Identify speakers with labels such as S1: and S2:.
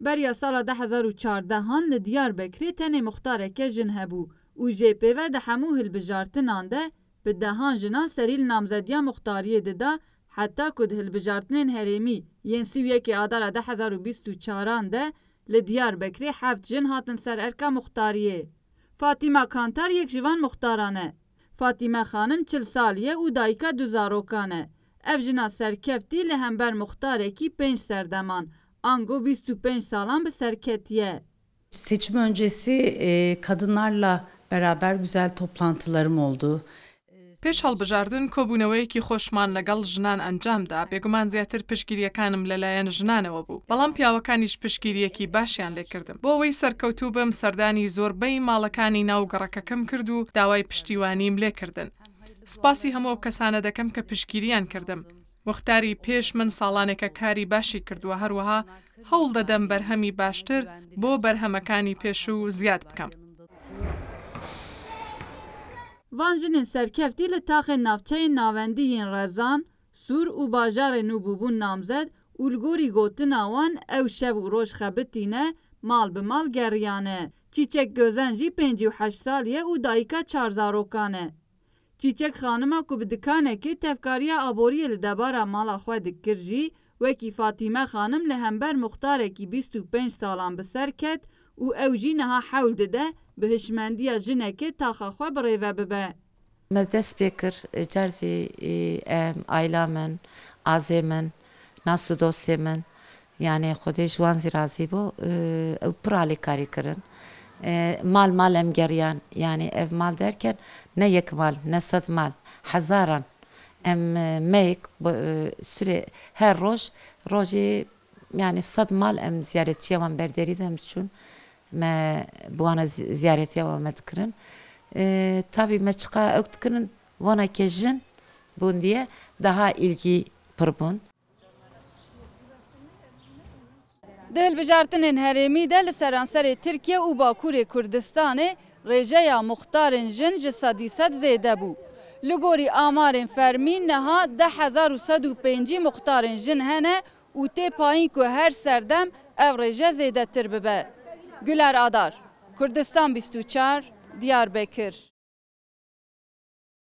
S1: Berya sala 2014-an li Diyarbekirê tenê muxtareke jin hebû û JPV di hemû hilbijartinan de bi dehan jinan serî li namzediya muxtariyê dida heta ku di hilbijartinên herêmî yên sîwyekê adara 2024-an de li Diyarbekirê heft jin hatin ser erka muxtariyê. Fatima Kantar yek ji van muxtaran e. Fatime Xanim çil saliye û dayika du zarokan e. Ev jina serkeftî li hember muxtarekî pênc serdeman Ango 25 salan bir serketiye. Seçim öncesi kadınlarla beraber güzel toplantılarım oldu.
S2: پێش هەڵبژاردن کۆبوونەوەیەکی خۆشمان لەگەڵ ژنان ئەنجامدا بێگومان زیاتر پشگیریەکانم لەلایەن ژنانەوە بوو بەڵام پیاوەکانیش پشگیریەکی باشیان لێکردم بۆ ئەوەی سەرکەوتوو بم سەردانی زۆربەی ماڵەکانی ناوگەڕەکەکەم کرد و داوای پشتیوانیم لێکردن سپاسی هەموو کەسانە دەکەم کە پشگیریان کردم وەختاری پێش من ساڵانێکە کاری باشی کردووە هەروەها هەوڵ دەدەم بەرهەمی باشتر بۆ بەرهەمەکانی پێش و زیاد بکەم.
S1: Vanjinên serkeftî li taxê navçeyên navendiyên rezan, Sûr û bajarên nû bûbûn namzed û li gorî gotina wan ew şev û roj xebitîne mal bi mal geriyane. Çîçek gözen jî 5 saliye û dayika çar zarokan e. چیچک خانما کو به دکانekê tevkariya aboriyê li debara mala xwe dikir jî wekî Fatîme xanim li hember muxtarekî bîst û pênc salan bi ser ket û ew jî niha hewl dide bi hişmendiya jinekê taxa xwe bi rêve bibe.
S3: Me dest pê kir e, cerzê e, em ayla min, azê min, nas û dostê min yanê Xwedê ji wan zî razî bû e, ew piralê karî kirin. e, mal mal em yani ev mal derken ne yek mal ne sat mal hazaran em e, meyk bu, e, süre her roj roji yani sad mal em ziyaretçiye van berderi dem çün me bu ana ziyaretiye van metkirin e, ee, tabi me çıka öktkirin vana kejin bun diye daha ilgi pırbun.
S1: دل بجارتن هرمی دل سرانسر ترکیه و باکور کردستان رجیا مختار جنج صدیصد زیده بو. لگوری آمار فرمی نها ده هزار و صد و پینجی مختار جن هنه و تی پایین که هر سردم او رجه زیده تر ببه. Güler Adar, Kürdistan 24, Diyarbakır.